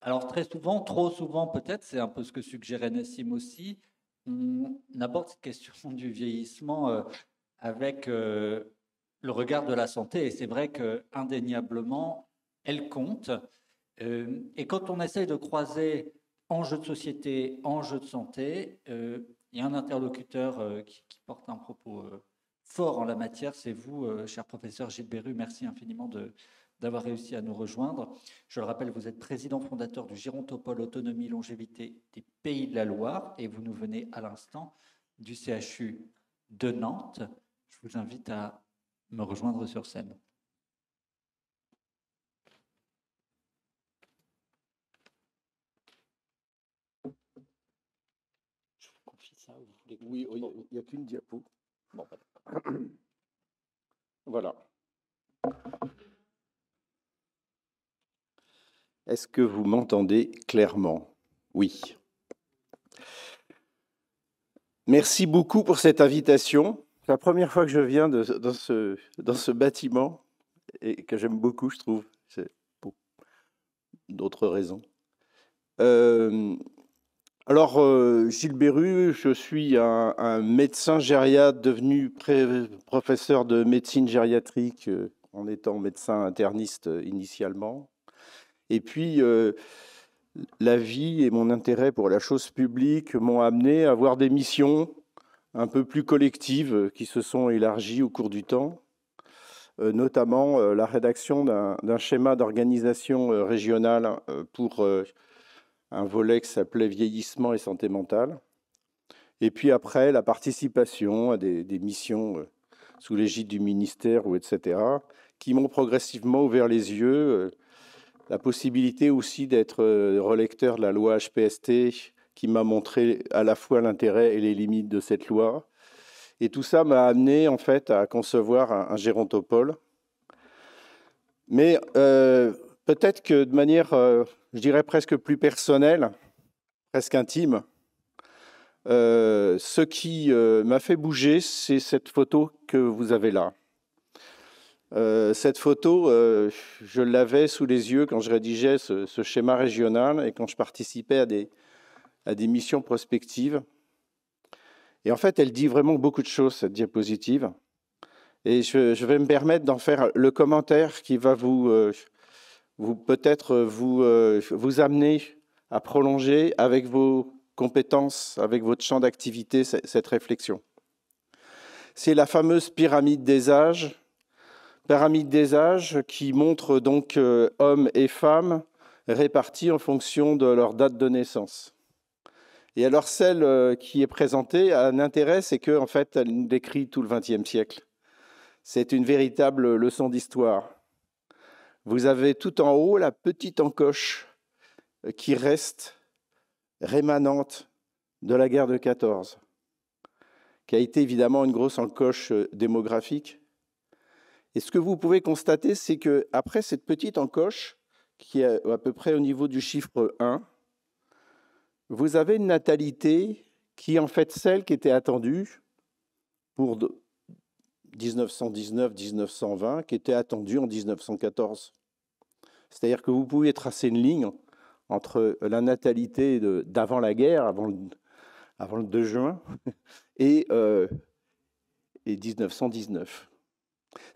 Alors très souvent, trop souvent peut-être, c'est un peu ce que suggérait Nassim aussi, on aborde cette question du vieillissement euh, avec euh, le regard de la santé. Et c'est vrai que indéniablement, elle compte. Euh, et quand on essaye de croiser enjeux de société, enjeux de santé, il y a un interlocuteur qui, qui, porte un propos fort en la matière. C'est vous, cher professeur Gilles Berru. Merci infiniment de, d'avoir réussi à nous rejoindre. Je le rappelle, vous êtes président fondateur du Gérontopole Autonomie Longévité des Pays de la Loire et vous nous venez à l'instant du CHU de Nantes. Je vous invite à me rejoindre sur scène. Je ça. Oui, il a qu'une diapo. voilà. Est-ce que vous m'entendez clairement Oui. Merci beaucoup pour cette invitation. C'est la première fois que je viens dans, ce, bâtiment et que j'aime beaucoup, je trouve. C'est pour d'autres raisons. Euh, alors, euh, Gilles Béru, je suis un, médecin gériatre devenu professeur de médecine gériatrique euh, en étant médecin interniste initialement. Et puis, euh, la vie et mon intérêt pour la chose publique m'ont amené à avoir des missions un peu plus collectives qui se sont élargies au cours du temps, euh, notamment euh, la rédaction d'un schéma d'organisation régionale pour un volet qui s'appelait Vieillissement et santé mentale. Et puis après, la participation à des, missions sous l'égide du ministère ou etc., qui m'ont progressivement ouvert les yeux la possibilité aussi d'être euh, relecteur de la loi HPST qui m'a montré à la fois l'intérêt et les limites de cette loi. Et tout ça m'a amené en fait à concevoir un, un Mais euh, peut-être que de manière, euh, je dirais presque plus personnelle, presque intime, ce qui m'a fait bouger, c'est cette photo que vous avez là. Euh, cette photo, euh, je l'avais sous les yeux quand je rédigeais ce, schéma régional et quand je participais à des, missions prospectives. Et en fait, elle dit vraiment beaucoup de choses, cette diapositive. Et je, vais me permettre d'en faire le commentaire qui va vous, euh, vous peut-être vous amener à prolonger avec vos compétences, avec votre champ d'activité, cette réflexion. C'est la fameuse pyramide des âges Pyramide des âges qui montre donc euh, hommes et femmes répartis en fonction de leur date de naissance. Et alors celle euh, qui est présentée a un intérêt, c'est qu'en fait, elle décrit tout le XXe siècle. C'est une véritable leçon d'histoire. Vous avez tout en haut la petite encoche euh, qui reste rémanente de la guerre de 14, qui a été évidemment une grosse encoche démographique, et ce que vous pouvez constater, c'est qu'après cette petite encoche, qui est à peu près au niveau du chiffre 1, vous avez une natalité qui est en fait celle qui était attendue pour 1919-1920, qui était attendue en 1914. C'est-à-dire que vous pouvez tracer une ligne entre la natalité d'avant la guerre, avant le, 2 juin, et 1919. Euh,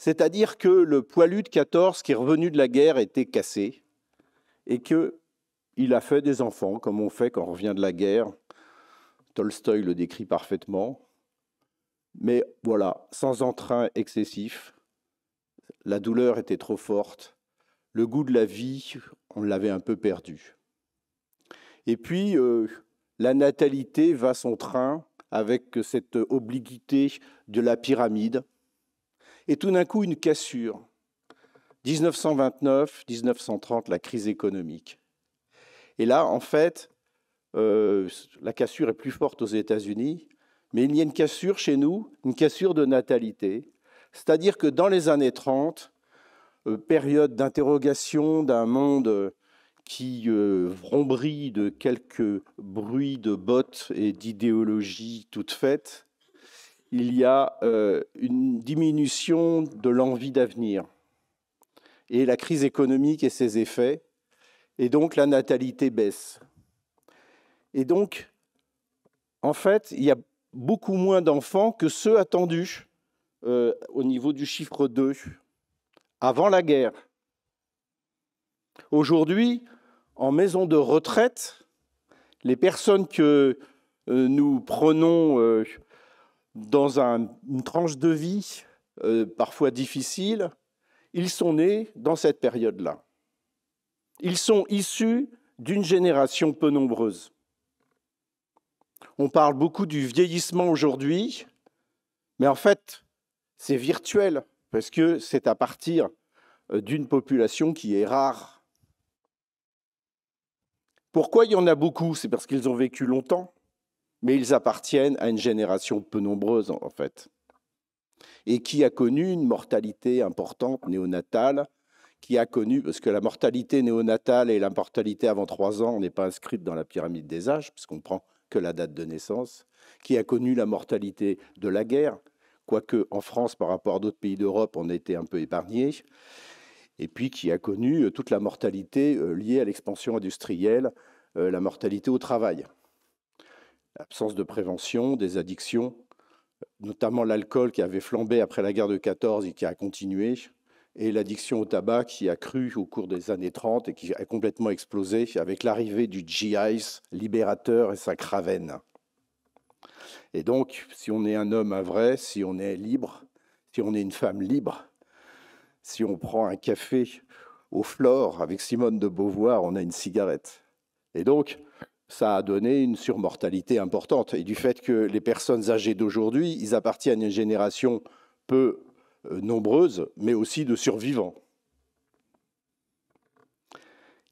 c'est-à-dire que le poilu de 14 qui est revenu de la guerre était cassé et qu'il a fait des enfants, comme on fait quand on revient de la guerre. Tolstoï le décrit parfaitement. Mais voilà, sans entrain excessif, la douleur était trop forte, le goût de la vie, on l'avait un peu perdu. Et puis, euh, la natalité va son train avec cette obliquité de la pyramide et tout d'un coup une cassure. 1929, 1930, la crise économique. Et là, en fait, euh, la cassure est plus forte aux États-Unis, mais il y a une cassure chez nous, une cassure de natalité. C'est-à-dire que dans les années 30, euh, période d'interrogation d'un monde euh, qui euh, de quelques bruits de bottes et d'idéologies toutes faites, il y a euh, une diminution de l'envie d'avenir et la crise économique et ses effets, et donc la natalité baisse. Et donc, en fait, il y a beaucoup moins d'enfants que ceux attendus euh, au niveau du chiffre 2, avant la guerre. Aujourd'hui, en maison de retraite, les personnes que euh, nous prenons dans une tranche de vie euh, parfois difficile, ils sont nés dans cette période-là. Ils sont issus d'une génération peu nombreuse. On parle beaucoup du vieillissement aujourd'hui, mais en fait, c'est virtuel, parce que c'est à partir euh, d'une population qui est rare. Pourquoi il y en a beaucoup C'est parce qu'ils ont vécu longtemps mais ils appartiennent à une génération peu nombreuse en fait, et qui a connu une mortalité importante néonatale, qui a connu, parce que la mortalité néonatale et la mortalité avant trois ans n'est pas inscrite dans la pyramide des âges, puisqu'on prend que la date de naissance, qui a connu la mortalité de la guerre, quoique en France, par rapport à d'autres pays d'Europe, on était un peu épargné, et puis qui a connu euh, toute la mortalité euh, liée à l'expansion industrielle, euh, la mortalité au travail l'absence de prévention des addictions, notamment l'alcool qui avait flambé après la guerre de 14 et qui a continué, et l'addiction au tabac qui a cru au cours des années 30 et qui a complètement explosé avec l'arrivée du GIs libérateur et sa cravenne. Et donc, si on est un homme à vrai, si on est libre, si on est une femme libre, si on prend un café au flore avec Simone de Beauvoir, on a une cigarette. Et donc, ça a donné une surmortalité importante. Et du fait que les personnes âgées d'aujourd'hui, ils appartiennent à une génération peu euh, nombreuse, mais aussi de survivants.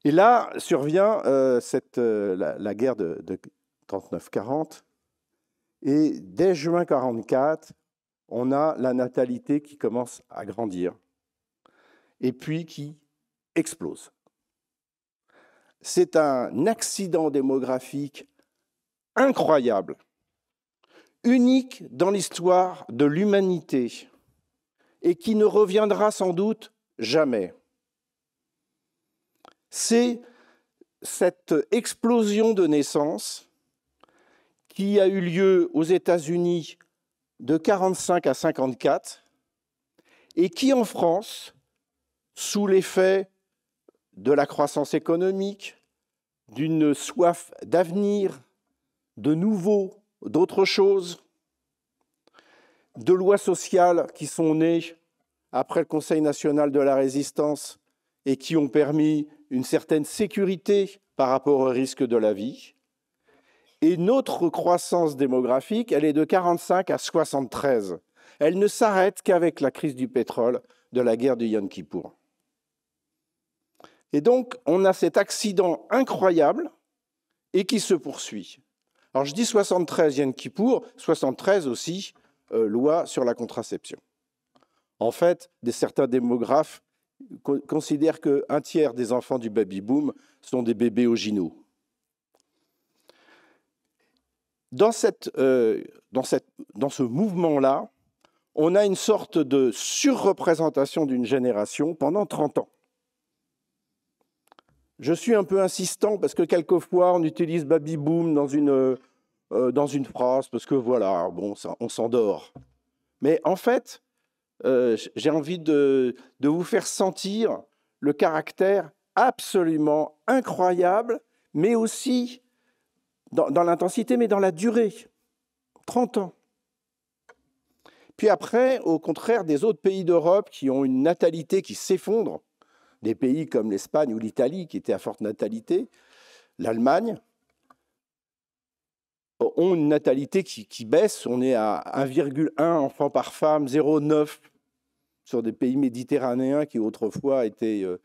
Et là survient euh, euh, la, guerre de, de 39-40. Et dès juin 44, on a la natalité qui commence à grandir et puis qui explose c'est un accident démographique incroyable, unique dans l'histoire de l'humanité et qui ne reviendra sans doute jamais. C'est cette explosion de naissance qui a eu lieu aux États-Unis de 1945 à 1954 et qui en France, sous l'effet de la croissance économique, d'une soif d'avenir, de nouveau, d'autres choses, de lois sociales qui sont nées après le Conseil national de la résistance et qui ont permis une certaine sécurité par rapport au risque de la vie. Et notre croissance démographique, elle est de 45 à 73. Elle ne s'arrête qu'avec la crise du pétrole de la guerre du Yom Kippur. Et donc, on a cet accident incroyable et qui se poursuit. Alors, je dis 73 Yann Kippour, 73 aussi, euh, loi sur la contraception. En fait, certains démographes considèrent qu'un tiers des enfants du baby-boom sont des bébés oginaux. Dans, cette, euh, dans, cette, dans ce mouvement-là, on a une sorte de surreprésentation d'une génération pendant 30 ans. Je suis un peu insistant parce que quelquefois on utilise baby boom dans une, euh, euh, dans une phrase parce que voilà, bon, on s'endort. Mais en fait, euh, j'ai envie de, vous faire sentir le caractère absolument incroyable, mais aussi dans l'intensité, mais dans la durée. 30 ans. Puis après, au contraire des autres pays d'Europe qui ont une natalité qui s'effondre, des pays comme l'Espagne ou l'Italie, qui étaient à forte natalité, l'Allemagne, ont une natalité qui, baisse. On est à 1,1 enfant par femme, 0,9 sur des pays méditerranéens qui autrefois étaient euh,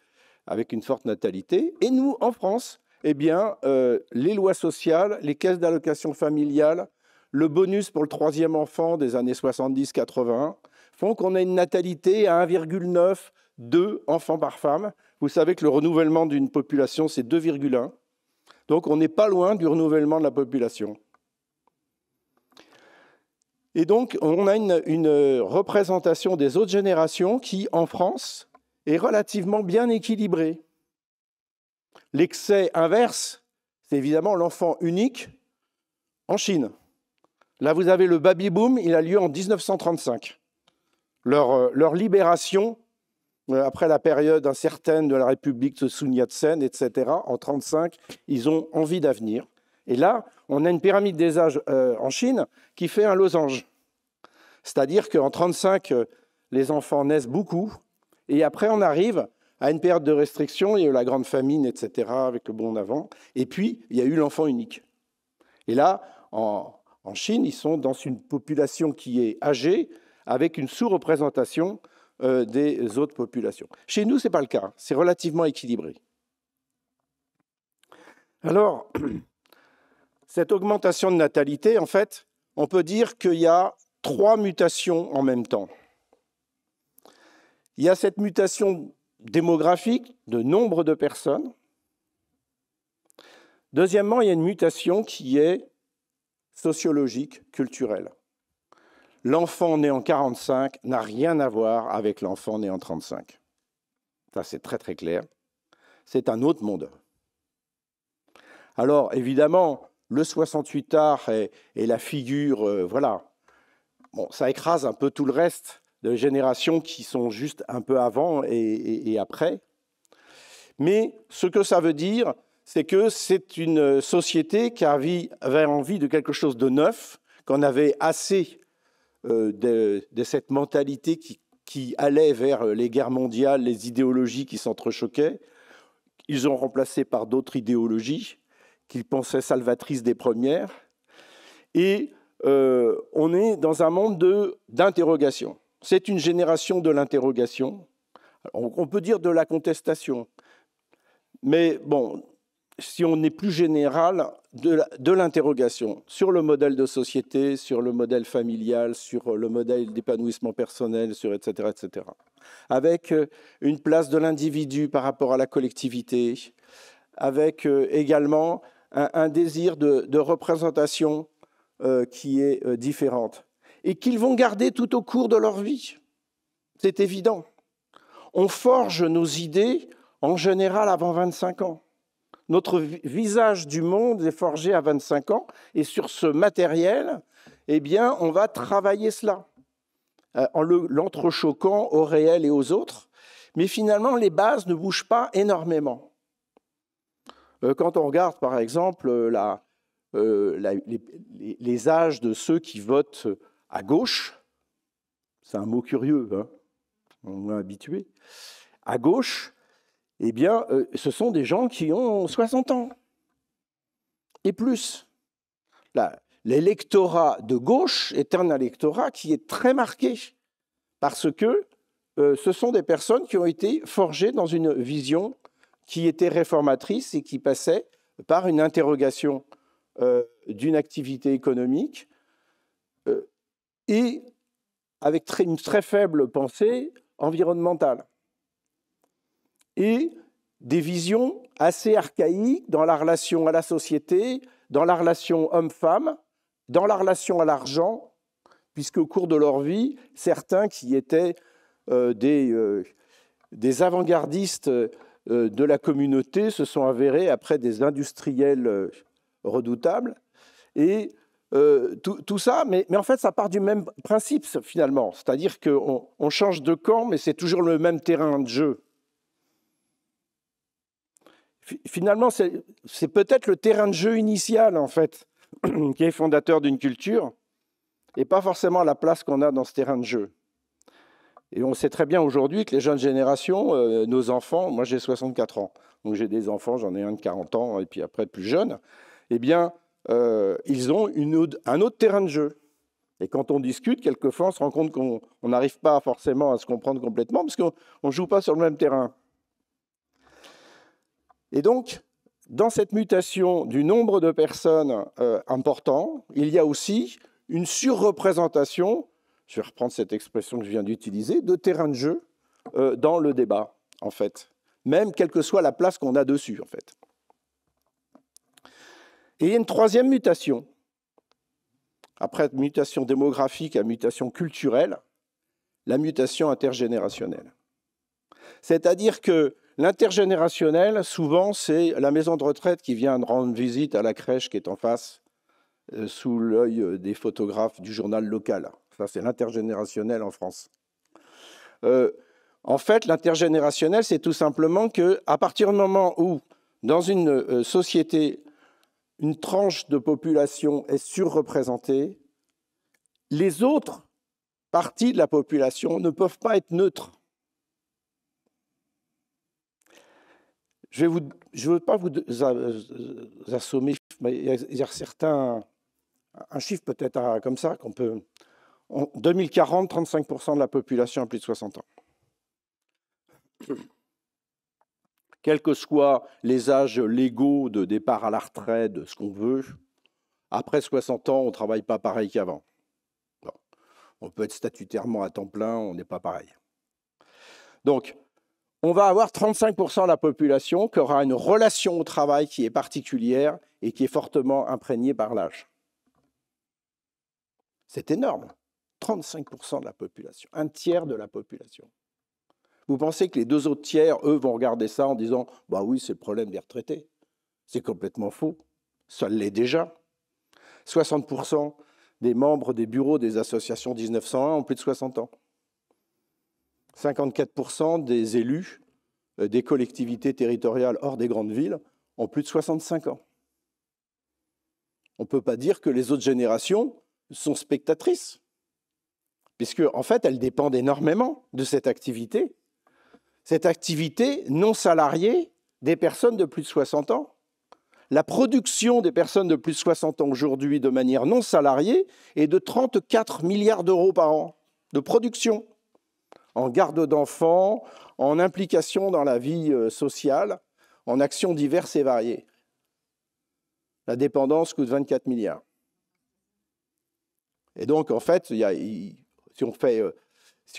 avec une forte natalité. Et nous, en France, eh bien, euh, les lois sociales, les caisses d'allocation familiale, le bonus pour le troisième enfant des années 70-80 font qu'on a une natalité à 1,9 deux enfants par femme. Vous savez que le renouvellement d'une population, c'est 2,1. Donc on n'est pas loin du renouvellement de la population. Et donc on a une, représentation des autres générations qui, en France, est relativement bien équilibrée. L'excès inverse, c'est évidemment l'enfant unique en Chine. Là, vous avez le baby-boom, il a lieu en 1935. Leur, euh, leur libération euh, après la période incertaine de la République de Sun Yat-sen, etc., en 1935, ils ont envie d'avenir. Et là, on a une pyramide des âges euh, en Chine qui fait un losange. C'est-à-dire qu'en 1935, euh, les enfants naissent beaucoup, et après on arrive à une période de restriction, il y a eu la grande famine, etc., avec le bon avant, et puis il y a eu l'enfant unique. Et là, en Chine, ils sont dans une population qui est âgée, avec une sous-représentation euh, des autres populations. Chez nous, ce n'est pas le cas, c'est relativement équilibré. Alors, cette augmentation de natalité, en fait, on peut dire qu'il y a trois mutations en même temps. Il y a cette mutation démographique de nombre de personnes. Deuxièmement, il y a une mutation qui est sociologique, culturelle l'enfant né en 45 n'a rien à voir avec l'enfant né en 35. Ça, c'est très très clair. C'est un autre monde. Alors, évidemment, le 68 art et, la figure, euh, voilà, bon, ça écrase un peu tout le reste de générations qui sont juste un peu avant et, et après. Mais ce que ça veut dire, c'est que c'est une société qui avait envie de quelque chose de neuf, qu'on avait assez euh, de, cette mentalité qui, allait vers les guerres mondiales, les idéologies qui s'entrechoquaient. Ils ont remplacé par d'autres idéologies qu'ils pensaient salvatrices des premières. Et euh, on est dans un monde d'interrogation. C'est une génération de l'interrogation. On peut dire de la contestation. Mais bon, si on est plus général, de l'interrogation sur le modèle de société, sur le modèle familial, sur le modèle d'épanouissement personnel, sur etc., etc. Avec euh, une place de l'individu par rapport à la collectivité, avec euh, également un, désir de, représentation euh, qui est différente et qu'ils vont garder tout au cours de leur vie. C'est évident. On forge nos idées en général avant 25 ans. Notre visage du monde est forgé à 25 ans, et sur ce matériel, eh bien, on va travailler cela, euh, en l'entrechoquant au réel et aux autres. Mais finalement, les bases ne bougent pas énormément. Euh, quand on regarde, par exemple, euh, les, âges de ceux qui votent à gauche, c'est un mot curieux, hein, on est habitué, à gauche, eh bien, euh, ce sont des gens qui ont 60 ans et plus. L'électorat de gauche est un électorat qui est très marqué parce que euh, ce sont des personnes qui ont été forgées dans une vision qui était réformatrice et qui passait par une interrogation euh, d'une activité économique et avec une très faible pensée environnementale et des visions assez archaïques dans la relation à la société, dans la relation homme-femme, dans la relation à l'argent, puisque au cours de leur vie, certains qui étaient euh, euh, des, avant-gardistes euh, de la communauté se sont avérés après des industriels redoutables. Et tout, ça, mais, en fait, ça part du même principe finalement, c'est-à-dire qu'on change de camp, mais c'est toujours le même terrain de jeu finalement, c'est peut-être le terrain de jeu initial, en fait, qui est fondateur d'une culture, et pas forcément la place qu'on a dans ce terrain de jeu. Et on sait très bien aujourd'hui que les jeunes générations, euh, nos enfants, moi j'ai 64 ans, donc j'ai des enfants, j'en ai un de 40 ans, et puis après plus jeunes, eh bien, euh, ils ont une un autre terrain de jeu. Et quand on discute, quelquefois, on se rend compte qu'on n'arrive pas forcément à se comprendre complètement, parce qu'on ne joue pas sur le même terrain. Et donc, dans cette mutation du nombre de personnes euh, importants, il y a aussi une surreprésentation, je vais reprendre cette expression que je viens d'utiliser, de terrain de jeu euh, dans le débat, en fait, même quelle que soit la place qu'on a dessus, en fait. Et il y a une troisième mutation, après mutation démographique à mutation culturelle, la mutation intergénérationnelle. C'est-à-dire que L'intergénérationnel, souvent, c'est la maison de retraite qui vient rendre visite à la crèche qui est en face, euh, sous l'œil euh, des photographes du journal local. Ça, c'est l'intergénérationnel en France. Euh, en fait, l'intergénérationnel, c'est tout simplement que, à partir du moment où, dans une société, une tranche de population est surreprésentée, les autres parties de la population ne peuvent pas être neutres. Je ne veux pas vous, euh, euh, assommer, mais il y a certains, un chiffre peut-être comme ça qu'on peut. En 2040, 35% de la population a plus de 60 ans. Quels que soient les âges légaux de départ à la retraite, de ce qu'on veut, après 60 ans, on ne travaille pas pareil qu'avant. On peut être statutairement à temps plein, on n'est pas pareil. Donc, on va avoir 35% de la population qui aura une relation au travail qui est particulière et qui est fortement imprégnée par l'âge. C'est énorme. 35% de la population, un tiers de la population. Vous pensez que les deux autres tiers, eux, vont regarder ça en disant Bah oui, c'est le problème des retraités. C'est complètement faux. Ça l'est déjà. 60% des membres des bureaux des associations 1901 ont plus de 60 ans. 54% des élus euh, des collectivités territoriales hors des grandes villes ont plus de 65 ans. On ne peut pas dire que les autres générations sont spectatrices, puisque en fait elles dépendent énormément de cette activité, cette activité non salariée des personnes de plus de 60 ans. La production des personnes de plus de 60 ans aujourd'hui de manière non salariée est de 34 milliards d'euros par an de production en garde d'enfants, en implication dans la vie euh, sociale, en actions diverses et variées. La dépendance coûte 24 milliards. Et donc, en fait, euh, si,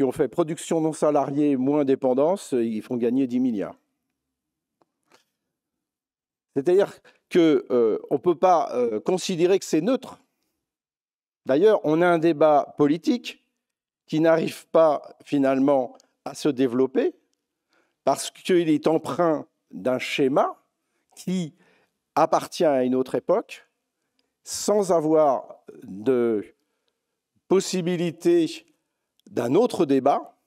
on fait, production non salariée moins dépendance, euh, ils font gagner 10 milliards. C'est-à-dire qu'on ne peut pas considérer que c'est neutre. D'ailleurs, on a un débat politique qui n'arrive pas finalement à se développer parce qu'il est emprunt d'un schéma qui appartient à une autre époque sans avoir de possibilité d'un autre débat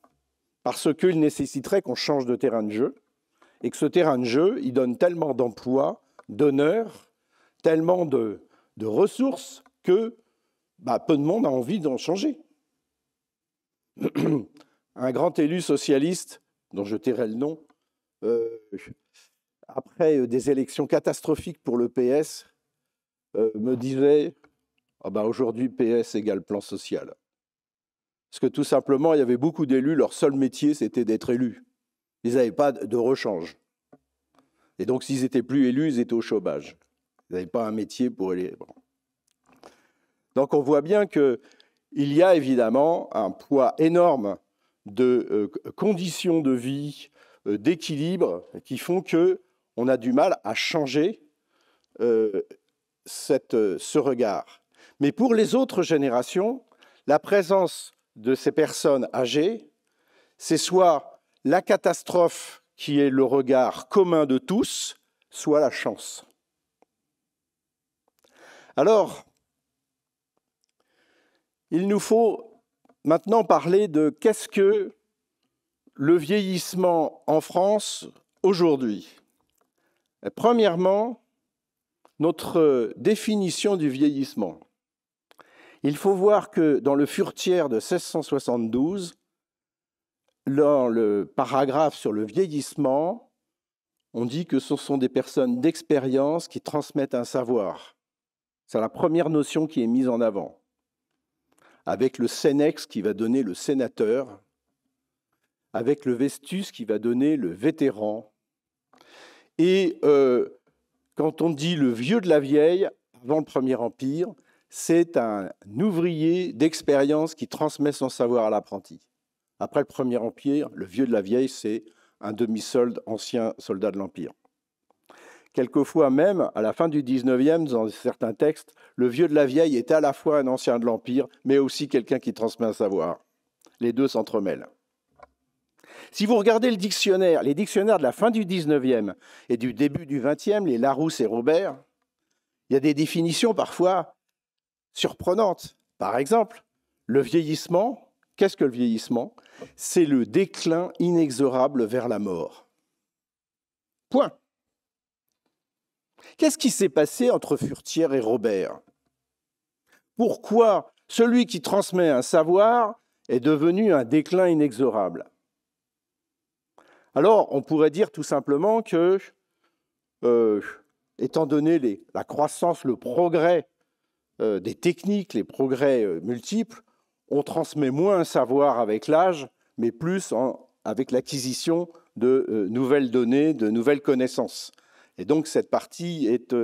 parce qu'il nécessiterait qu'on change de terrain de jeu et que ce terrain de jeu, il donne tellement d'emplois, d'honneur, tellement de, ressources que bah, peu de monde a envie d'en changer un grand élu socialiste, dont je tairai le nom, euh, après euh, des élections catastrophiques pour le PS, euh, me disait Ah ben aujourd'hui PS égale plan social. Parce que tout simplement, il y avait beaucoup d'élus, leur seul métier, c'était d'être élus. Ils n'avaient pas de rechange. Et donc, s'ils n'étaient plus élus, ils étaient au chômage. Ils n'avaient pas un métier pour aller... Donc, on voit bien que il y a évidemment un poids énorme de euh, conditions de vie, euh, d'équilibre, qui font que on a du mal à changer euh, ce regard. Mais pour les autres générations, la présence de ces personnes âgées, c'est soit la catastrophe qui est le regard commun de tous, soit la chance. Alors, il nous faut maintenant parler de qu'est-ce que le vieillissement en France aujourd'hui. Premièrement, notre définition du vieillissement. Il faut voir que dans le Furtière de 1672, dans le paragraphe sur le vieillissement, on dit que ce sont des personnes d'expérience qui transmettent un savoir. C'est la première notion qui est mise en avant avec le Senex qui va donner le sénateur, avec le vestus qui va donner le vétéran. Et euh, quand on dit le vieux de la vieille, avant le Premier Empire, c'est un ouvrier d'expérience qui transmet son savoir à l'apprenti. Après le Premier Empire, le vieux de la vieille, c'est un demi-solde, ancien soldat de l'Empire. Quelquefois même, à la fin du XIXe, e dans certains textes, le vieux de la vieille est à la fois un ancien de l'Empire, mais aussi quelqu'un qui transmet un savoir. Les deux s'entremêlent. Si vous regardez le dictionnaire, les dictionnaires de la fin du 19e et du début du 20e, les Larousse et Robert, il y a des définitions parfois surprenantes. Par exemple, le vieillissement, qu'est-ce que le vieillissement C'est le déclin inexorable vers la mort. Point. Qu'est-ce qui s'est passé entre Furtière et Robert pourquoi celui qui transmet un savoir est devenu un déclin inexorable. Alors, on pourrait dire tout simplement que, euh, étant donné la croissance, le progrès euh, des techniques, les progrès euh, multiples, on transmet moins un savoir avec l'âge, mais plus avec l'acquisition de nouvelles données, de nouvelles connaissances. Et donc, cette partie est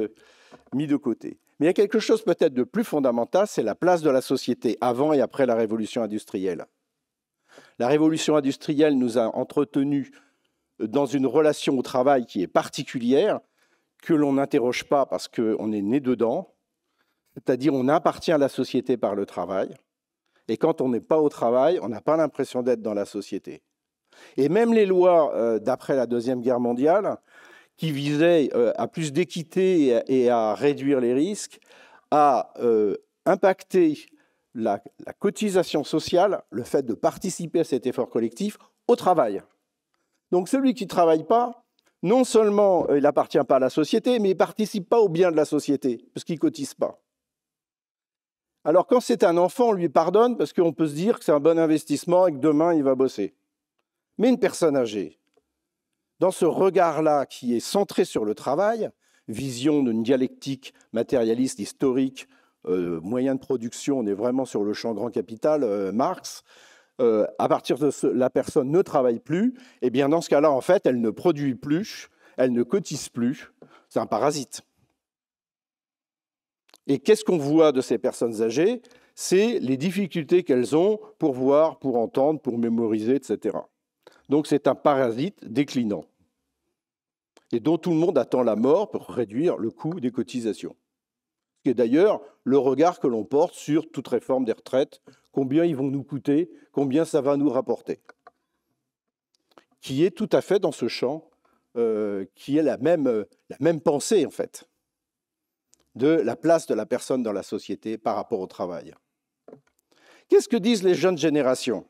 mise de côté. Mais il y a quelque chose peut-être de plus fondamental, c'est la place de la société avant et après la révolution industrielle. La révolution industrielle nous a entretenus dans une relation au travail qui est particulière, que l'on n'interroge pas parce qu'on est né dedans, c'est-à-dire on appartient à la société par le travail, et quand on n'est pas au travail, on n'a pas l'impression d'être dans la société. Et même les lois euh, d'après la Deuxième Guerre mondiale qui visait euh, à plus d'équité et, à réduire les risques, a euh, impacté la, cotisation sociale, le fait de participer à cet effort collectif, au travail. Donc celui qui ne travaille pas, non seulement euh, il n'appartient pas à la société, mais il ne participe pas au bien de la société, parce qu'il ne cotise pas. Alors quand c'est un enfant, on lui pardonne parce qu'on peut se dire que c'est un bon investissement et que demain il va bosser. Mais une personne âgée, dans ce regard-là qui est centré sur le travail, vision d'une dialectique matérialiste, historique, euh, moyen de production, on est vraiment sur le champ grand capital, euh, Marx, euh, à partir de ce, la personne ne travaille plus, et eh bien dans ce cas-là, en fait, elle ne produit plus, elle ne cotise plus, c'est un parasite. Et qu'est-ce qu'on voit de ces personnes âgées C'est les difficultés qu'elles ont pour voir, pour entendre, pour mémoriser, etc. Donc c'est un parasite déclinant et dont tout le monde attend la mort pour réduire le coût des cotisations. est d'ailleurs le regard que l'on porte sur toute réforme des retraites, combien ils vont nous coûter, combien ça va nous rapporter, qui est tout à fait dans ce champ, euh, qui est la même, euh, la même pensée en fait, de la place de la personne dans la société par rapport au travail. Qu'est-ce que disent les jeunes générations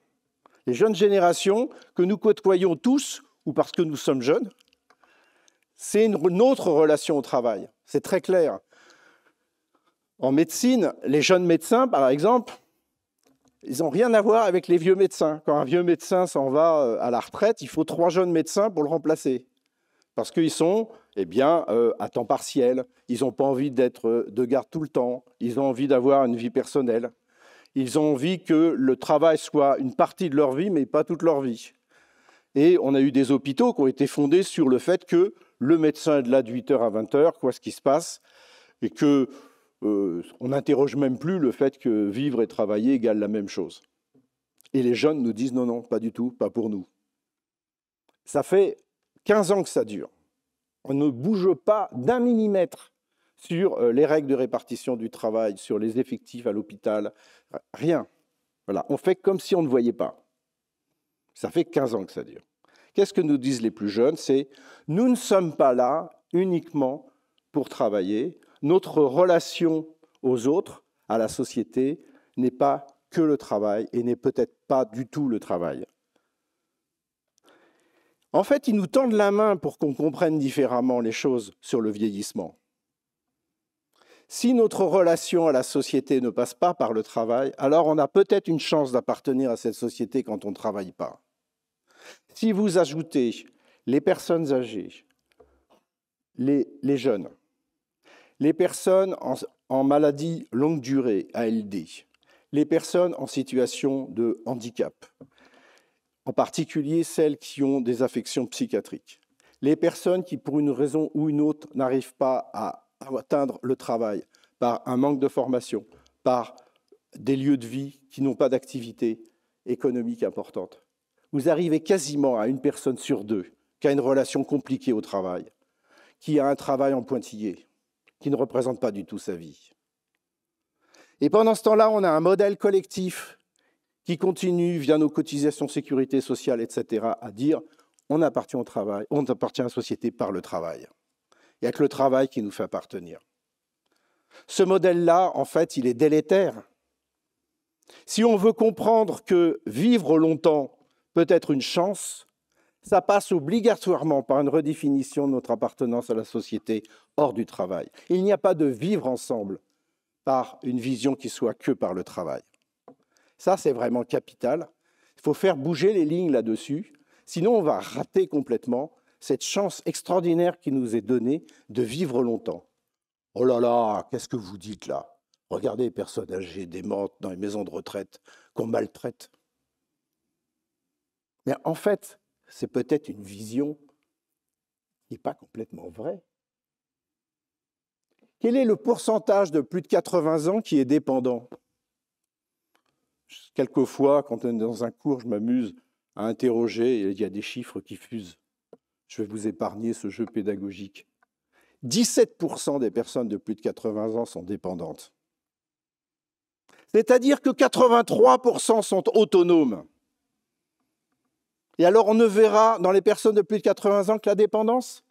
les jeunes générations que nous côtoyons tous, ou parce que nous sommes jeunes, c'est une autre relation au travail. C'est très clair. En médecine, les jeunes médecins, par exemple, ils n'ont rien à voir avec les vieux médecins. Quand un vieux médecin s'en va euh, à la retraite, il faut trois jeunes médecins pour le remplacer. Parce qu'ils sont eh bien, euh, à temps partiel, ils n'ont pas envie d'être euh, de garde tout le temps, ils ont envie d'avoir une vie personnelle. Ils ont envie que le travail soit une partie de leur vie, mais pas toute leur vie. Et on a eu des hôpitaux qui ont été fondés sur le fait que le médecin est de là de 8h à 20h, quoi ce qui se passe, et que euh, on n'interroge même plus le fait que vivre et travailler égale la même chose. Et les jeunes nous disent non, non, pas du tout, pas pour nous. Ça fait 15 ans que ça dure. On ne bouge pas d'un millimètre sur euh, les règles de répartition du travail, sur les effectifs à l'hôpital, rien. Voilà, on fait comme si on ne voyait pas. Ça fait 15 ans que ça dure. Qu'est-ce que nous disent les plus jeunes C'est nous ne sommes pas là uniquement pour travailler. Notre relation aux autres, à la société, n'est pas que le travail et n'est peut-être pas du tout le travail. En fait, ils nous tendent la main pour qu'on comprenne différemment les choses sur le vieillissement. Si notre relation à la société ne passe pas par le travail, alors on a peut-être une chance d'appartenir à cette société quand on ne travaille pas. Si vous ajoutez les personnes âgées, les, jeunes, les personnes en, en maladie longue durée, ALD, les personnes en situation de handicap, en particulier celles qui ont des affections psychiatriques, les personnes qui, pour une raison ou une autre, n'arrivent pas à à atteindre le travail par un manque de formation, par des lieux de vie qui n'ont pas d'activité économique importante. Vous arrivez quasiment à une personne sur deux qui a une relation compliquée au travail, qui a un travail en pointillé, qui ne représente pas du tout sa vie. Et pendant ce temps-là, on a un modèle collectif qui continue, via nos cotisations sécurité sociale, etc., à dire on appartient au travail, on appartient à la société par le travail. Il n'y a que le travail qui nous fait appartenir. Ce modèle-là, en fait, il est délétère. Si on veut comprendre que vivre longtemps peut être une chance, ça passe obligatoirement par une redéfinition de notre appartenance à la société hors du travail. Il n'y a pas de vivre ensemble par une vision qui soit que par le travail. Ça, c'est vraiment capital. Il faut faire bouger les lignes là-dessus, sinon on va rater complètement cette chance extraordinaire qui nous est donnée de vivre longtemps. Oh là là, qu'est-ce que vous dites là Regardez les personnes âgées, démentes dans les maisons de retraite qu'on maltraite. Mais en fait, c'est peut-être une vision qui n'est pas complètement vraie. Quel est le pourcentage de plus de 80 ans qui est dépendant Quelquefois, quand on est dans un cours, je m'amuse à interroger, il y a des chiffres qui fusent. Je vais vous épargner ce jeu pédagogique. 17% des personnes de plus de 80 ans sont dépendantes. C'est-à-dire que 83% sont autonomes. Et alors on ne verra dans les personnes de plus de 80 ans que la dépendance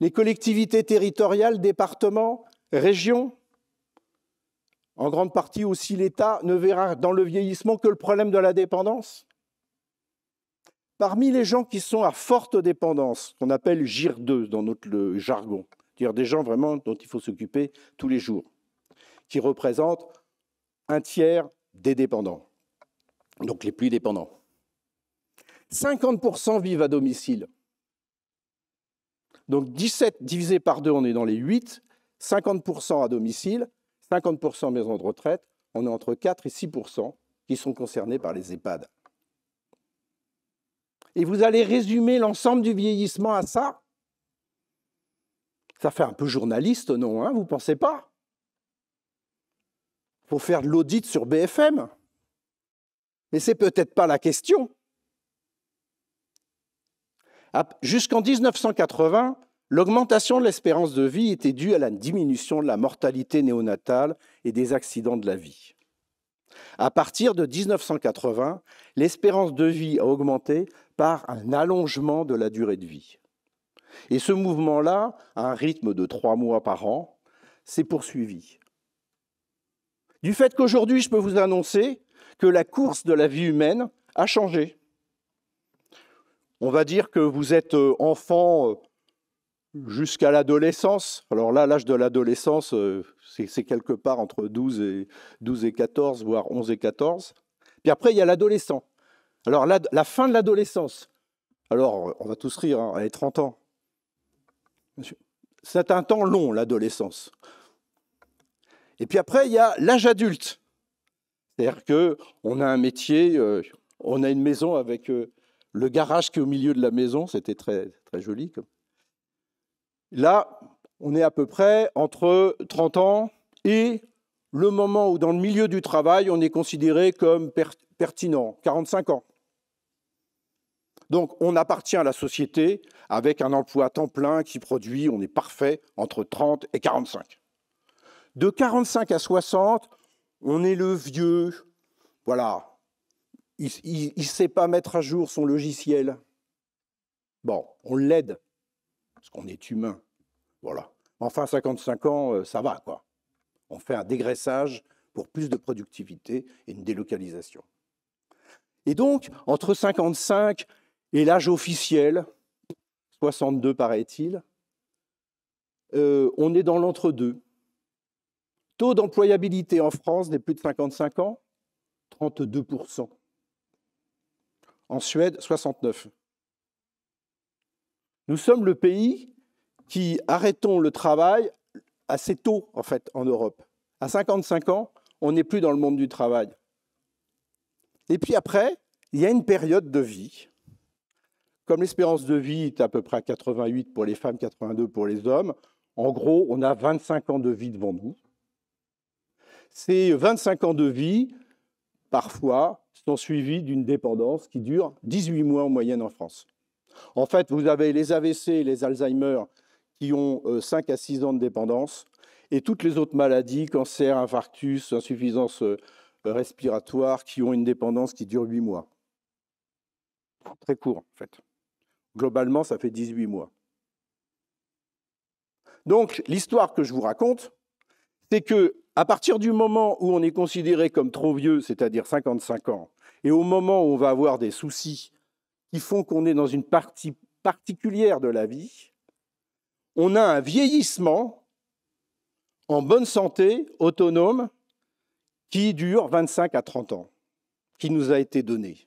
Les collectivités territoriales, départements, régions, en grande partie aussi l'État, ne verra dans le vieillissement que le problème de la dépendance Parmi les gens qui sont à forte dépendance, qu'on appelle GIR2 dans notre jargon, c'est-à-dire des gens vraiment dont il faut s'occuper tous les jours, qui représentent un tiers des dépendants, donc les plus dépendants. 50% vivent à domicile. Donc 17 divisé par 2, on est dans les 8, 50% à domicile, 50% maison de retraite, on est entre 4 et 6% qui sont concernés par les EHPAD et vous allez résumer l'ensemble du vieillissement à ça, ça fait un peu journaliste, non hein Vous pensez pas Faut faire de l'audit sur BFM. Mais c'est peut-être pas la question. Jusqu'en 1980, l'augmentation de l'espérance de vie était due à la diminution de la mortalité néonatale et des accidents de la vie. À partir de 1980, l'espérance de vie a augmenté par un allongement de la durée de vie. Et ce mouvement-là, à un rythme de trois mois par an, s'est poursuivi. Du fait qu'aujourd'hui, je peux vous annoncer que la course de la vie humaine a changé. On va dire que vous êtes euh, enfant euh, jusqu'à l'adolescence. Alors là, l'âge de l'adolescence, euh, c'est quelque part entre 12 et, 12 et 14, voire 11 et 14. Puis après, il y a l'adolescent. Alors, la, fin de l'adolescence. Alors, on va tous rire, elle hein. est 30 ans. C'est un temps long, l'adolescence. Et puis après, il y a l'âge adulte. C'est-à-dire qu'on a un métier, euh, on a une maison avec euh, le garage qui est au milieu de la maison, c'était très, très joli. Là, on est à peu près entre 30 ans et le moment où dans le milieu du travail, on est considéré comme pertinent, 45 ans. Donc on appartient à la société avec un emploi à temps plein qui produit, on est parfait, entre 30 et 45. De 45 à 60, on est le vieux, voilà, il ne sait pas mettre à jour son logiciel. Bon, on l'aide, parce qu'on est humain. Voilà. Enfin, 55 ans, euh, ça va, quoi. On fait un dégraissage pour plus de productivité et une délocalisation. Et donc, entre 55 et l'âge officiel, 62 paraît-il, euh, on est dans l'entre-deux. Taux d'employabilité en France des plus de 55 ans, 32%. En Suède, 69%. Nous sommes le pays qui arrêtons le travail assez tôt, en fait, en Europe. À 55 ans, on n'est plus dans le monde du travail. Et puis après, il y a une période de vie. Comme l'espérance de vie est à peu près à 88 pour les femmes, 82 pour les hommes, en gros, on a 25 ans de vie devant nous. Ces 25 ans de vie, parfois, sont suivis d'une dépendance qui dure 18 mois en moyenne en France. En fait, vous avez les AVC, les Alzheimer qui ont 5 euh, à 6 ans de dépendance, et toutes les autres maladies, cancer, infarctus, insuffisance euh, respiratoire, qui ont une dépendance qui dure 8 mois. Très court, en fait. Globalement, ça fait 18 mois. Donc, l'histoire que je vous raconte, c'est que à partir du moment où on est considéré comme trop vieux, c'est-à-dire 55 ans, et au moment où on va avoir des soucis qui font qu'on est dans une partie particulière de la vie, on a un vieillissement en bonne santé, autonome, qui dure 25 à 30 ans, qui nous a été donné.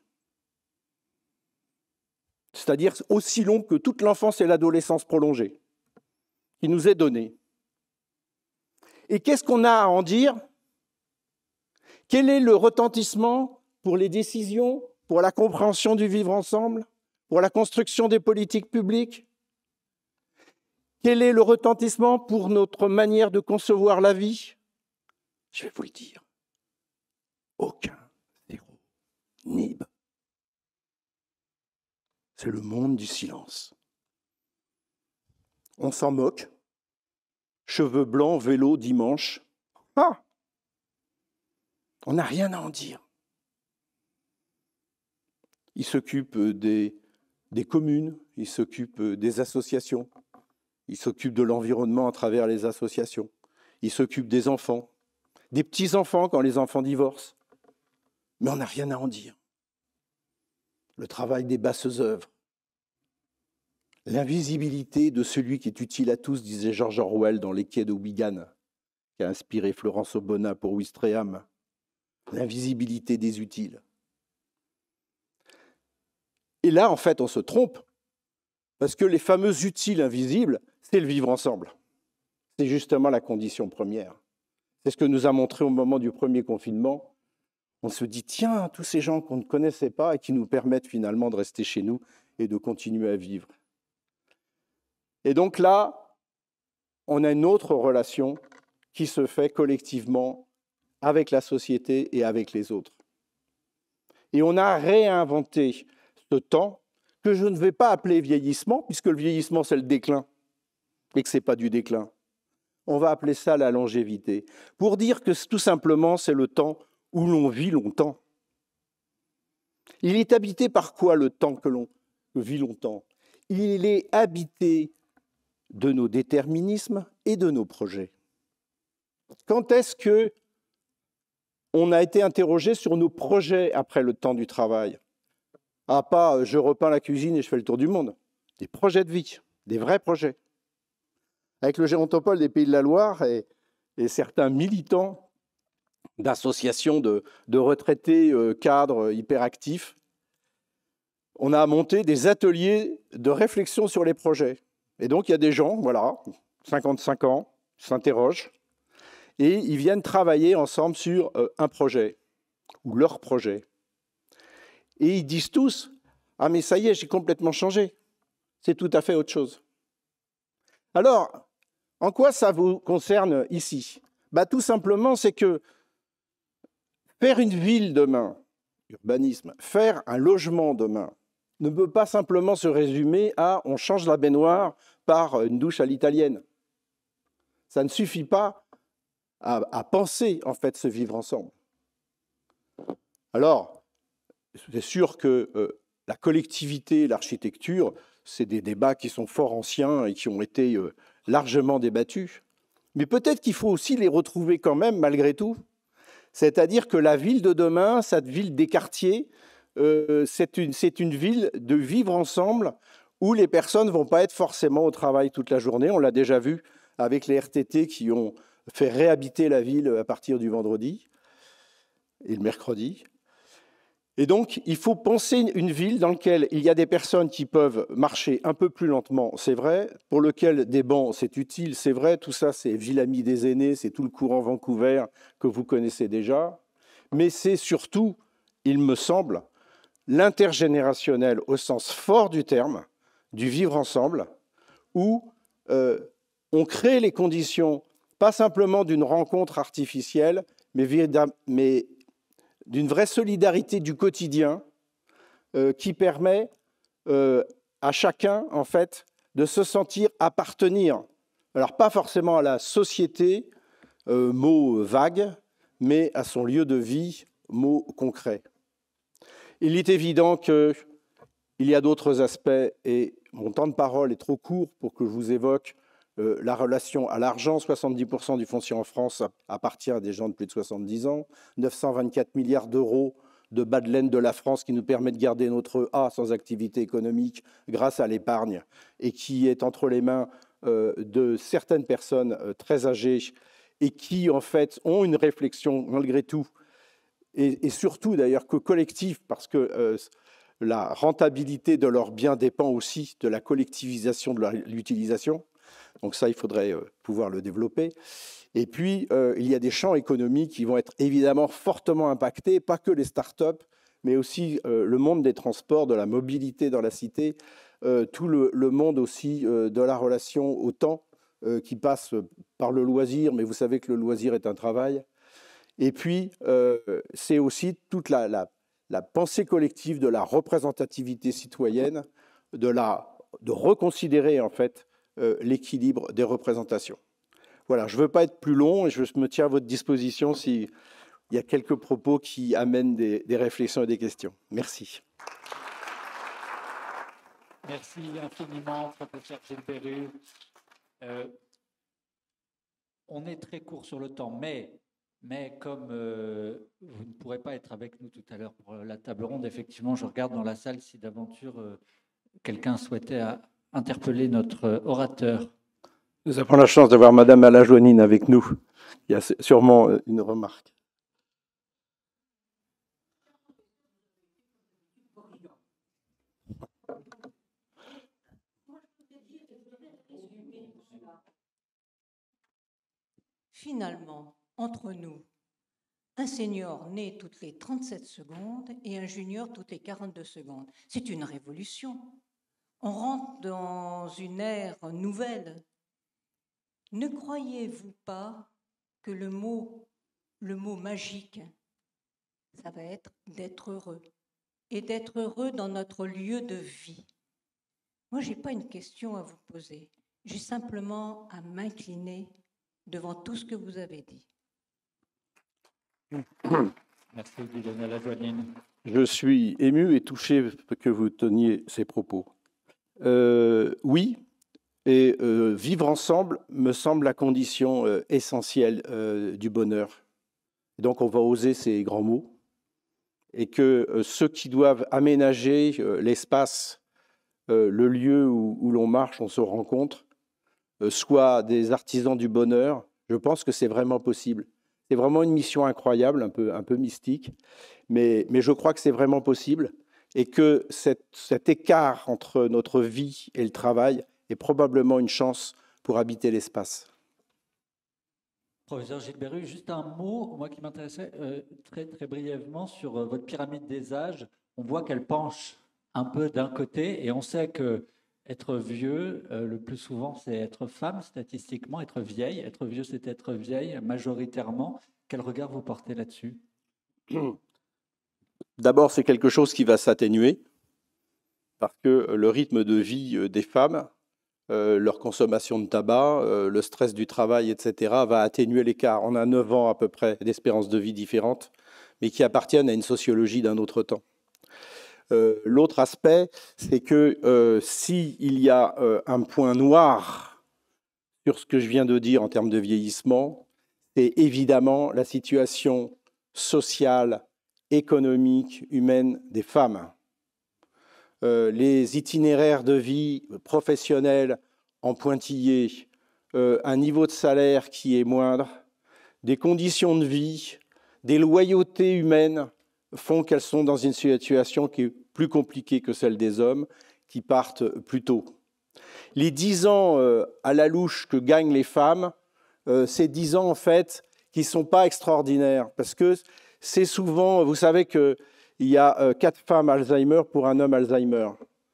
C'est-à-dire aussi long que toute l'enfance et l'adolescence prolongée, qui nous est donnée. Et qu'est-ce qu'on a à en dire Quel est le retentissement pour les décisions, pour la compréhension du vivre ensemble, pour la construction des politiques publiques, quel est le retentissement pour notre manière de concevoir la vie Je vais vous le dire. Aucun. Zéro. Nib. C'est le monde du silence. On s'en moque. Cheveux blancs, vélo, dimanche. Ah On n'a rien à en dire. Il s'occupe des, des communes, il s'occupe des associations, il s'occupe de l'environnement à travers les associations. Il s'occupe des enfants, des petits-enfants quand les enfants divorcent. Mais on n'a rien à en dire. Le travail des basses œuvres. L'invisibilité de celui qui est utile à tous, disait George Orwell dans Les Quais Wigan », qui a inspiré Florence Obona pour Wistreham ». L'invisibilité des utiles. Et là, en fait, on se trompe, parce que les fameux utiles invisibles, c'est le vivre ensemble. C'est justement la condition première. C'est ce que nous a montré au moment du premier confinement. On se dit, tiens, tous ces gens qu'on ne connaissait pas et qui nous permettent finalement de rester chez nous et de continuer à vivre. Et donc là, on a une autre relation qui se fait collectivement avec la société et avec les autres. Et on a réinventé ce temps que je ne vais pas appeler vieillissement, puisque le vieillissement, c'est le déclin et que ce n'est pas du déclin. On va appeler ça la longévité, pour dire que tout simplement c'est le temps où l'on vit longtemps. Il est habité par quoi le temps que l'on vit longtemps Il est habité de nos déterminismes et de nos projets. Quand est-ce que on a été interrogé sur nos projets après le temps du travail Ah pas euh, je repeins la cuisine et je fais le tour du monde. Des projets de vie, des vrais projets avec le gérontopole des Pays de la Loire et, certains militants d'associations de, retraités euh, cadres hyperactifs, on a monté des ateliers de réflexion sur les projets. Et donc, il y a des gens, voilà, 55 ans, s'interrogent, et ils viennent travailler ensemble sur euh, un projet, ou leur projet. Et ils disent tous, ah mais ça y est, j'ai complètement changé, c'est tout à fait autre chose. Alors, en quoi ça vous concerne ici bah, Tout simplement, c'est que faire une ville demain, urbanisme, faire un logement demain, ne peut pas simplement se résumer à on change la baignoire par une douche à l'italienne. Ça ne suffit pas à, penser, en fait, se vivre ensemble. Alors, c'est sûr que euh, la collectivité, l'architecture, c'est des débats qui sont fort anciens et qui ont été euh, largement débattu, mais peut-être qu'il faut aussi les retrouver quand même malgré tout. C'est-à-dire que la ville de demain, cette ville des quartiers, euh, c'est une, une, ville de vivre ensemble où les personnes ne vont pas être forcément au travail toute la journée. On l'a déjà vu avec les RTT qui ont fait réhabiter la ville à partir du vendredi et le mercredi. Et donc, il faut penser une ville dans laquelle il y a des personnes qui peuvent marcher un peu plus lentement, c'est vrai, pour lequel des bancs, c'est utile, c'est vrai, tout ça, c'est Ville Amie des aînés, c'est tout le courant Vancouver que vous connaissez déjà, mais c'est surtout, il me semble, l'intergénérationnel au sens fort du terme, du vivre ensemble, où euh, on crée les conditions, pas simplement d'une rencontre artificielle, mais, mais d'une vraie solidarité du quotidien euh, qui permet euh, à chacun, en fait, de se sentir appartenir. Alors, pas forcément à la société, euh, mot vague, mais à son lieu de vie, mot concret. Il est évident qu'il y a d'autres aspects, et mon temps de parole est trop court pour que je vous évoque euh, la relation à l'argent, 70% du foncier en France appartient à des gens de plus de 70 ans, 924 milliards d'euros de bas de laine de la France qui nous permet de garder notre A sans activité économique grâce à l'épargne et qui est entre les mains euh, de certaines personnes euh, très âgées et qui en fait ont une réflexion malgré tout et, et surtout d'ailleurs que collective parce que la rentabilité de leurs biens dépend aussi de la collectivisation de l'utilisation. Donc ça, il faudrait euh, pouvoir le développer. Et puis, euh, il y a des champs économiques qui vont être évidemment fortement impactés, pas que les start startups, mais aussi euh, le monde des transports, de la mobilité dans la cité, tout le, monde aussi de la relation au temps qui passe par le loisir, mais vous savez que le loisir est un travail. Et puis, c'est aussi toute la, la, pensée collective de la représentativité citoyenne, de, la, de reconsidérer en fait euh, l'équilibre des représentations. Voilà, je ne veux pas être plus long et je me tiens à votre disposition s'il y a quelques propos qui amènent des, réflexions et des questions. Merci. Merci infiniment, professeur Gilbert. Euh, on est très court sur le temps, mais mais comme euh, vous ne pourrez pas être avec nous tout à l'heure pour la table ronde, effectivement, je regarde dans la salle si d'aventure euh, quelqu'un souhaitait interpeller notre orateur. Nous avons la chance d'avoir Madame Alajoanine avec nous. Il y a sûrement euh, une remarque. Finalement, entre nous, un senior naît toutes les 37 secondes et un junior toutes les 42 secondes. C'est une révolution. On rentre dans une ère nouvelle. Ne croyez-vous pas que le mot, le mot magique, ça va être d'être heureux et d'être heureux dans notre lieu de vie. Moi, je n'ai pas une question à vous poser. J'ai simplement à m'incliner devant tout ce que vous avez dit. Je suis ému et touché que vous teniez ces propos. Euh, oui, et euh, vivre ensemble me semble la condition euh, essentielle du bonheur. Donc on va oser ces grands mots, et que ceux qui doivent aménager l'espace, le lieu où, l'on marche, on se rencontre, soient des artisans du bonheur, je pense que c'est vraiment possible. C'est vraiment une mission incroyable, un peu, mystique, mais, mais je crois que c'est vraiment possible et que cet écart entre notre vie et le travail est probablement une chance pour habiter l'espace. Professeur Gilberu, juste un mot, moi qui m'intéressait euh, très très brièvement sur euh, votre pyramide des âges. On voit qu'elle penche un peu d'un côté et on sait que être vieux, euh, le plus souvent, c'est être femme statistiquement, être vieille. Être vieux, c'est être vieille majoritairement. Quel regard vous portez là-dessus D'abord, c'est quelque chose qui va s'atténuer parce que le rythme de vie euh, des femmes, euh, leur consommation de tabac, euh, le stress du travail, etc., va atténuer l'écart. On a 9 ans à peu près d'espérance de vie différente, mais qui appartiennent à une sociologie d'un autre temps. L'autre aspect, c'est que s'il y a un point noir sur ce que je viens de dire en termes de vieillissement, c'est évidemment la situation sociale économique, humaine des femmes. Euh, les itinéraires de vie professionnels en pointillés, euh, un niveau de salaire qui est moindre, des conditions de vie, des loyautés humaines font qu'elles sont dans une situation qui est plus compliquée que celle des hommes, qui partent plus tôt. Les dix ans euh, à la louche que gagnent les femmes, ces dix ans en fait qui ne sont pas extraordinaires, parce que c'est souvent, vous savez qu'il y a euh, quatre femmes Alzheimer pour un homme Alzheimer.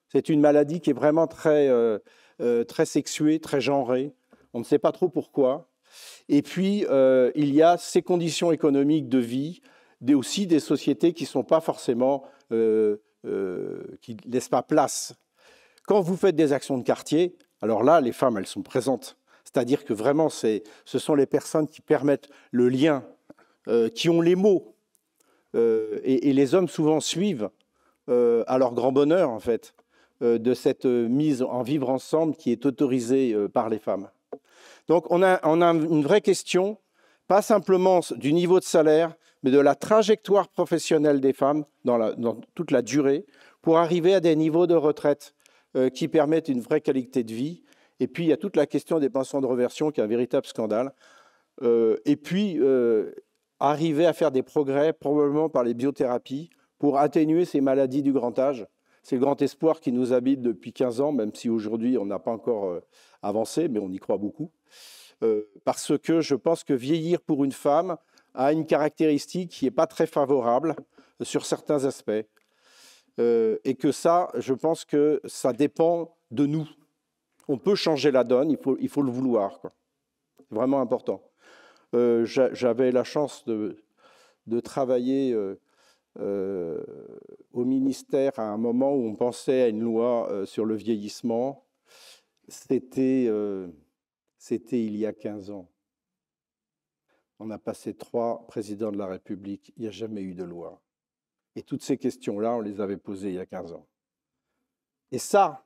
C'est une maladie qui est vraiment très, euh, euh, très sexuée, très genrée. On ne sait pas trop pourquoi. Et puis, il y a ces conditions économiques de vie, des, aussi des sociétés qui ne sont pas forcément, qui laissent pas place. Quand vous faites des actions de quartier, alors là, les femmes, elles sont présentes. C'est-à-dire que vraiment, ce sont les personnes qui permettent le lien, qui ont les mots, euh, et, les hommes souvent suivent euh, à leur grand bonheur, en fait, euh, de cette mise en vivre ensemble qui est autorisée par les femmes. Donc on a, on a une vraie question, pas simplement du niveau de salaire, mais de la trajectoire professionnelle des femmes dans, la, toute la durée, pour arriver à des niveaux de retraite qui permettent une vraie qualité de vie. Et puis il y a toute la question des pensions de reversion qui est un véritable scandale. et puis arriver à faire des progrès, probablement par les biothérapies, pour atténuer ces maladies du grand âge. C'est le grand espoir qui nous habite depuis 15 ans, même si aujourd'hui on n'a pas encore euh, avancé, mais on y croit beaucoup. Euh, parce que je pense que vieillir pour une femme a une caractéristique qui n'est pas très favorable euh, sur certains aspects. et que ça, je pense que ça dépend de nous. On peut changer la donne, il faut, il faut le vouloir. C'est vraiment important. Euh, j'avais la chance de, travailler euh, euh, au ministère à un moment où on pensait à une loi sur le vieillissement. C'était il y a 15 ans. On a passé trois présidents de la République, il n'y a jamais eu de loi. Et toutes ces questions-là, on les avait posées il y a 15 ans. Et ça,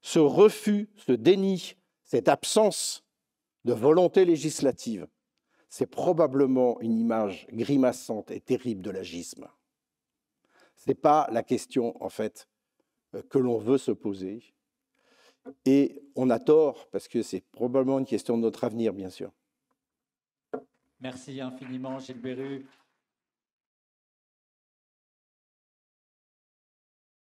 ce refus, ce déni, cette absence de volonté législative, c'est probablement une image grimaçante et terrible de l'agisme. Ce n'est pas la question, en fait, euh, que l'on veut se poser. Et on a tort, parce que c'est probablement une question de notre avenir, bien sûr. Merci infiniment, Gilles